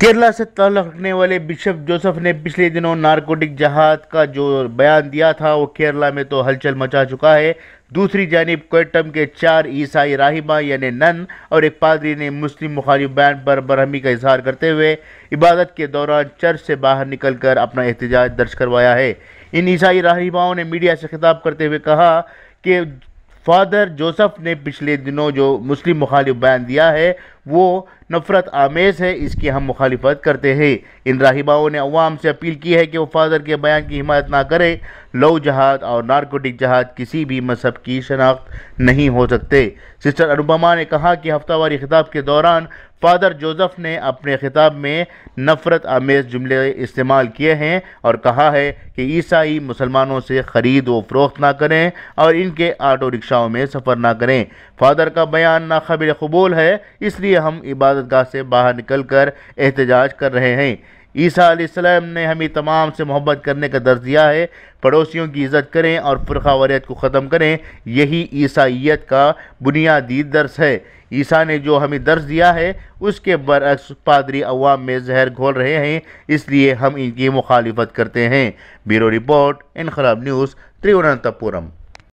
केरला से ताल्लुक रखने वाले बिशप जोसफ ने पिछले दिनों नारकोटिक जहाज का जो बयान दिया था वो केरला में तो हलचल मचा चुका है दूसरी जानब कोटम के चार ईसाई राहिबा यानी नन और एक पादरी ने मुस्लिम मुखालिफ बयान पर बरहमी का इजहार करते हुए इबादत के दौरान चर्च से बाहर निकलकर अपना एहतजाज दर्ज करवाया है इन ईसाई राहिबाओं ने मीडिया से खिताब करते हुए कहा कि फादर जोसफ ने पिछले दिनों जो मुस्लिम मुखालिफ बयान दिया है वो नफरत आमेज़ है इसकी हम मुखालफत करते हैं इन राहिबाओं ने अवाम से अपील की है कि वो फादर के बयान की हिमायत ना करें लो जहाज़ और नारकोटिक जहाज किसी भी मजहब की शनाख्त नहीं हो सकते सिस्टर अनुपमा ने कहा कि हफ्तावारी खिताब के दौरान फादर जोजफ़ ने अपने खिताब में नफरत आमेज़ जुमले इस्तेमाल किए हैं और कहा है कि ईसाई मुसलमानों से ख़रीद व फरोख्त ना करें और इनके ऑटो रिक्शाओं में सफ़र ना करें फादर का बयान नाकबिल कबूल है इसलिए हम इबादत गाह से बाहर निकल कर एहतजाज कर रहे हैं ईसा आसलम ने हमें तमाम से मोहब्बत करने का दर्ज दिया है पड़ोसियों की इज़्ज़त करें और फ़िरका वरीत को ख़त्म करें यही ईसाइत का बुनियादी दर्स है ईसा ने जो हमें दर्ज दिया है उसके बरक्स पादरी अवाम में जहर घोल रहे हैं इसलिए हम इनकी मुखालफत करते हैं ब्यूरो रिपोर्ट इनकलाब न्यूज़ त्रिवनंतपुरम